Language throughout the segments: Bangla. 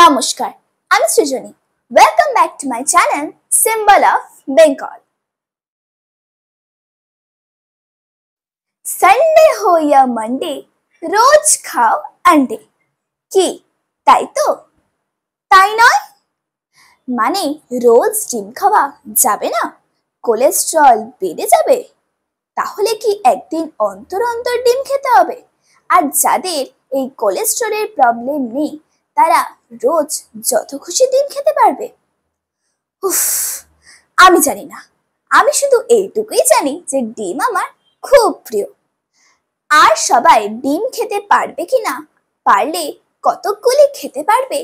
নমস্কার আমি Srijani welcome back to my channel symbol of Bengal Sunday হইয়া মন্ডে মানডে রোজ খাও আন্ডে কি তাই তো তাই নয় মানে রোজ ডিম খাওয়া যাবে না কোলেস্ট্রল বেড়ে যাবে তাহলে কি একদিন অন্তর অন্তর ডিম খেতে হবে আর যাদের এই কোলেস্ট্রলের প্রবলেম নেই তারা রোজ যত খুশি ডিম খেতে পারবে উফ আমি জানি না আমি শুধু এইটুকুই জানি যে ডিম আমার খুব প্রিয় আর সবাই ডিম খেতে পারবে কি না পারলে কতগুলি খেতে পারবে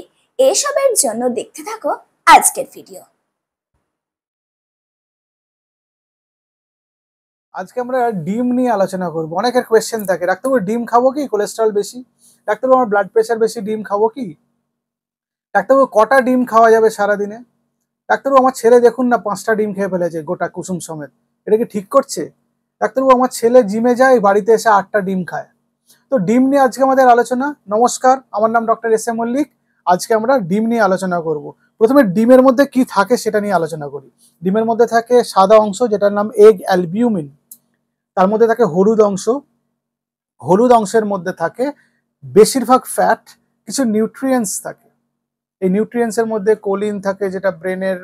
এসবের জন্য দেখতে থাকো আজকের ভিডিও আজকে আমরা ডিম নিয়ে আলোচনা করব অনেকের কোয়েশ্চেন থাকে ডাক্তারবাবু ডিম খাবো কি কোলেস্ট্রল বেশি ডাক্তারবাবু আমার ব্লাড প্রেশার বেশি ডিম খাবো কি ডাক্তারবাবু কটা ডিম খাওয়া যাবে সারাদিনে ডাক্তারবাবু আমার ছেলে দেখুন না পাঁচটা ডিম খেয়ে ফেলেছে গোটা কুসুম সমেত এটা কি ঠিক করছে ডাক্তারবাবু আমার ছেলে জিমে যায় বাড়িতে এসে আটটা ডিম খায় তো ডিম নিয়ে আজকে আমাদের আলোচনা নমস্কার আমার নাম ডক্টর এস এ মল্লিক আজকে আমরা ডিম নিয়ে আলোচনা করব প্রথমে ডিমের মধ্যে কি থাকে সেটা নিয়ে আলোচনা করি ডিমের মধ্যে থাকে সাদা অংশ যেটার নাম এগ অ্যালবিউমিন তার মধ্যে থাকে হলুদ অংশ হলুদ অংশের মধ্যে থাকে বেশিরভাগ ফ্যাট কিছু নিউট্রিয়েন্টস থাকে এই নিউট্রিয়েন্টসের মধ্যে কোলিন থাকে যেটা ব্রেনের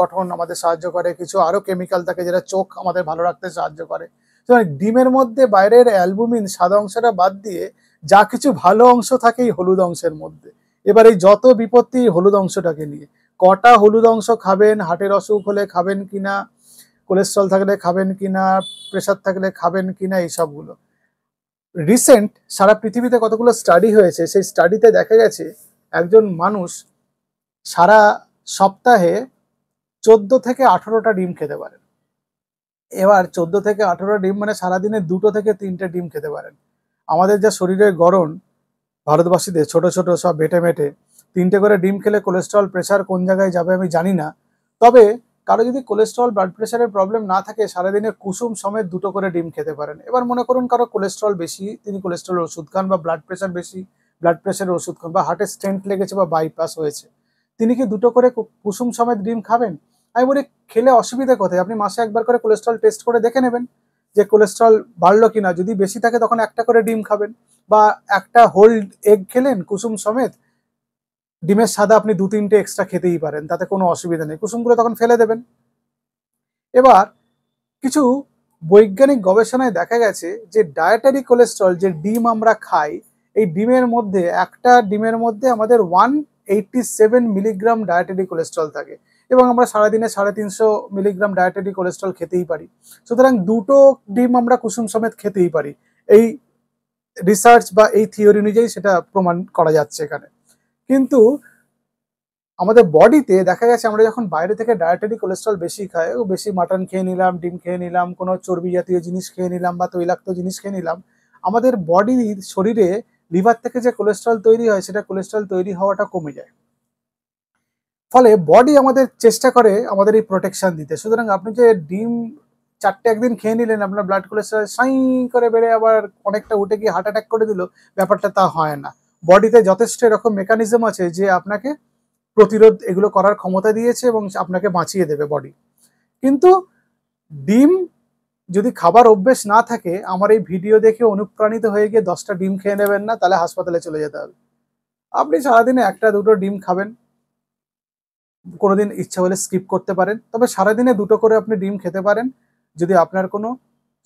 গঠন আমাদের সাহায্য করে কিছু আরও কেমিক্যাল থাকে যেটা চোখ আমাদের ভালো রাখতে সাহায্য করে তো মানে ডিমের মধ্যে বাইরের অ্যালবুমিন সাদা অংশটা বাদ দিয়ে যা কিছু ভালো অংশ থাকে এই হলুদ অংশের মধ্যে এবার এই যত বিপত্তি হলুদ অংশটাকে নিয়ে কটা হলুদ অংশ খাবেন হার্টের অসুখ হলে খাবেন কিনা কোলেস্ট্রল থাকলে খাবেন কিনা প্রেশার থাকলে খাবেন কিনা এইসবগুলো রিসেন্ট সারা পৃথিবীতে কতগুলো স্টাডি হয়েছে সেই স্টাডিতে দেখা গেছে একজন মানুষ সারা সপ্তাহে চোদ্দো থেকে আঠেরোটা ডিম খেতে পারেন এবার চোদ্দ থেকে আঠেরোটা ডিম মানে সারাদিনে দুটো থেকে তিনটে ডিম খেতে পারেন আমাদের যা শরীরের গরম ভারতবাসীদের ছোট ছোট সব বেটে মেটে তিনটে করে ডিম খেলে কোলেস্ট্রল প্রেশার কোন জায়গায় যাবে আমি জানি না তবে কারো যদি কোলেস্ট্রল ব্লাড প্রেশারের প্রবলেম না থাকে সারাদিনে কুসুম সমেত দুটো করে ডিম খেতে পারেন এবার মনে করুন কারো কোলেস্ট্রল বেশি তিনি কোলেস্ট্রল ওষুধ খান বা ব্লাড প্রেশার বেশি ব্লাড প্রেশারের ওষুধ খান বা হার্টে স্টেন্ট লেগেছে বা বাইপাস হয়েছে তিনি কি দুটো করে কুসুম সময় ডিম খাবেন আমি বলি খেলে অসুবিধা কোথায় আপনি মাসে একবার করে কোলেস্ট্রল টেস্ট করে দেখে নেবেন যে কোলেস্ট্রল বাড়লো কিনা যদি বেশি থাকে তখন একটা করে ডিম খাবেন বা একটা হোল এগ খেলেন কুসুম সমেত ডিমের সাদা আপনি দু তিনটে এক্সট্রা খেতেই পারেন তাতে কোনো অসুবিধা নেই কুসুমগুলো তখন ফেলে দেবেন এবার কিছু বৈজ্ঞানিক গবেষণায় দেখা গেছে যে ডায়েটারি কোলেস্ট্রল যে ডিম আমরা খাই এই ডিমের মধ্যে একটা ডিমের মধ্যে আমাদের one eighty seven milligram dietary cholesterol থাকে এবং আমরা সারাদিনে সাড়ে তিনশো মিলিগ্রাম ডায়েটারি কোলেস্ট্রল খেতেই পারি সুতরাং দুটো ডিম আমরা কুসুম সমেত খেতেই পারি এই রিসার্চ বা এই থিওরি অনুযায়ী সেটা প্রমাণ করা যাচ্ছে এখানে কিন্তু আমাদের বডিতে দেখা গেছে আমরা যখন বাইরে থেকে ডায়েটারি কোলেস্ট্রল বেশি খাই ও বেশি মাটন খেয়ে নিলাম ডিম খেয়ে নিলাম কোনো চর্বি জাতীয় জিনিস খেয়ে নিলাম বা তৈলাক্ত জিনিস খেয়ে নিলাম আমাদের বডি শরীরে লিভার থেকে যে কোলেস্ট্রল তৈরি হয় সেটা কোলেস্ট্রল তৈরি হওয়াটা কমে যায় ফলে বডি আমাদের চেষ্টা করে আমাদের এই প্রোটেকশন দিতে সুতরাং আপনি যে ডিম চারটে একদিন খেয়ে নিলেন আপনার ব্লাড কোলেস্ট্রল সাই করে বেড়ে আবার অনেকটা উঠে গিয়ে হার্ট অ্যাটাক করে দিল ব্যাপারটা তা হয় না বডিতে যথেষ্ট এরকম মেকানিজম আছে যে আপনাকে প্রতিরোধ এগুলো করার ক্ষমতা দিয়েছে এবং আপনাকে বাঁচিয়ে দেবে বডি কিন্তু ডিম যদি খাবার অভ্যেস না থাকে আমার এই ভিডিও দেখে অনুপ্রাণিত হয়ে গিয়ে দশটা ডিম খেয়ে নেবেন না তাহলে হাসপাতালে চলে যেতে হবে আপনি সারাদিনে একটা দুটো ডিম খাবেন কোনোদিন ইচ্ছা হলে স্কিপ করতে পারেন তবে সারাদিনে দুটো করে আপনি ডিম খেতে পারেন যদি আপনার কোনো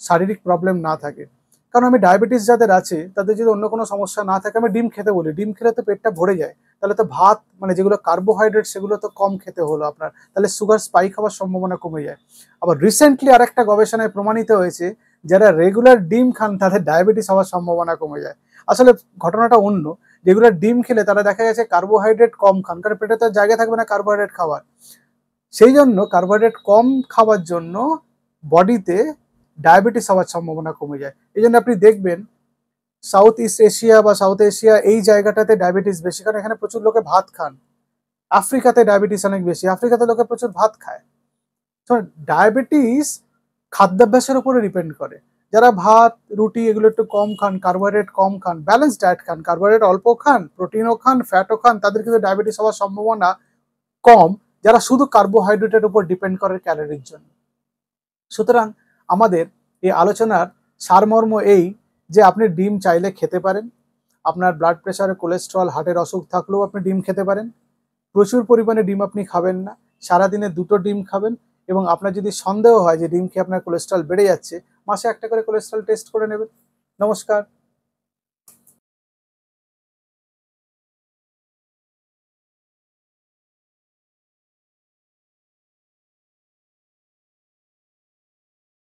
শারীরিক প্রবলেম না থাকে কারণ আমি ডায়াবেটিস যাদের আছে তাদের যদি অন্য কোনো সমস্যা না থাকে আমি ডিম খেতে বলি ডিম খেলে তো পেটটা ভরে যায় তাহলে তো ভাত মানে যেগুলো কার্বোহাইড্রেট সেগুলো তো কম খেতে হলো আপনার তাহলে সুগার স্পাইক হওয়ার সম্ভাবনা কমে যায় আবার রিসেন্টলি আর একটা গবেষণায় প্রমাণিত হয়েছে যারা রেগুলার ডিম খান তাদের ডায়াবেটিস হওয়ার সম্ভাবনা কমে যায় আসলে ঘটনাটা অন্য রেগুলার ডিম খেলে তারা দেখা গেছে কার্বোহাইড্রেট কম খান কারণ পেটে তো জায়গা থাকবে না কার্বোহাইড্রেট খাওয়ার সেই জন্য কার্বোহাইড্রেট কম খাওয়ার জন্য বডিতে ডায়াবেটিস হওয়ার সম্ভাবনা কমে যায় এই জন্য আপনি দেখবেন সাউথ ইস্ট এশিয়া বা সাউথ এশিয়া এই জায়গাটাতে ডায়াবেটিস বেশি কারণ এখানে প্রচুর লোকে ভাত খান আফ্রিকাতে ডায়াবেটিস অনেক বেশি আফ্রিকাতে লোকে প্রচুর ভাত খায় তো ডায়াবেটিস খাদ্যাভ্যাসের উপরে ডিপেন্ড করে যারা ভাত রুটি এগুলো একটু কম খান কার্বোহাইড্রেট কম খান ব্যালেন্স ডায়েট খান কার্বোহাইড্রেট অল্প খান প্রোটিনও খান ফ্যাটও খান তাদের কিন্তু ডায়াবেটিস হওয়ার সম্ভাবনা কম যারা শুধু কার্বোহাইড্রেটের উপর ডিপেন্ড করে ক্যালোরির জন্য সুতরাং আমাদের এই আলোচনার সারমর্ম এই যে আপনি ডিম চাইলে খেতে পারেন আপনার ব্লাড প্রেশার কোলেস্ট্রল হার্টের অসুখ থাকলেও আপনি ডিম খেতে পারেন প্রচুর পরিমাণে ডিম আপনি খাবেন না সারাদিনে দুটো ডিম খাবেন এবং আপনার যদি সন্দেহ হয় যে ডিম খেয়ে আপনার কোলেস্ট্রল বেড়ে যাচ্ছে মাসে একটা করে কোলেস্ট্রল টেস্ট করে নেবেন নমস্কার